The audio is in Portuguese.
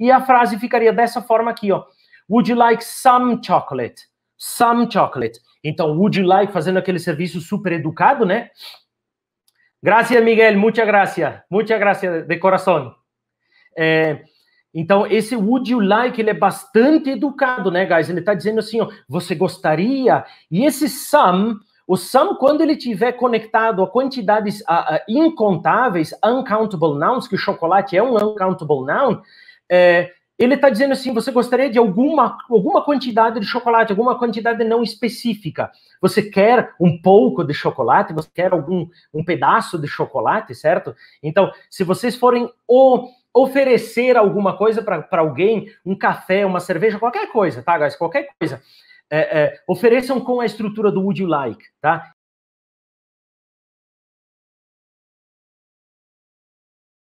E a frase ficaria dessa forma aqui, ó. Would you like some chocolate? Some chocolate. Então, would you like, fazendo aquele serviço super educado, né? Gracias, Miguel. Muchas gracias. Muchas gracias, de coração. É, então, esse would you like, ele é bastante educado, né, guys? Ele está dizendo assim, ó, você gostaria? E esse some, o some, quando ele tiver conectado a quantidades a, a incontáveis, uncountable nouns, que o chocolate é um uncountable noun, é, ele está dizendo assim: você gostaria de alguma, alguma quantidade de chocolate, alguma quantidade não específica. Você quer um pouco de chocolate, você quer algum um pedaço de chocolate, certo? Então, se vocês forem o, oferecer alguma coisa para alguém, um café, uma cerveja, qualquer coisa, tá, guys? Qualquer coisa. É, é, ofereçam com a estrutura do would you like, tá?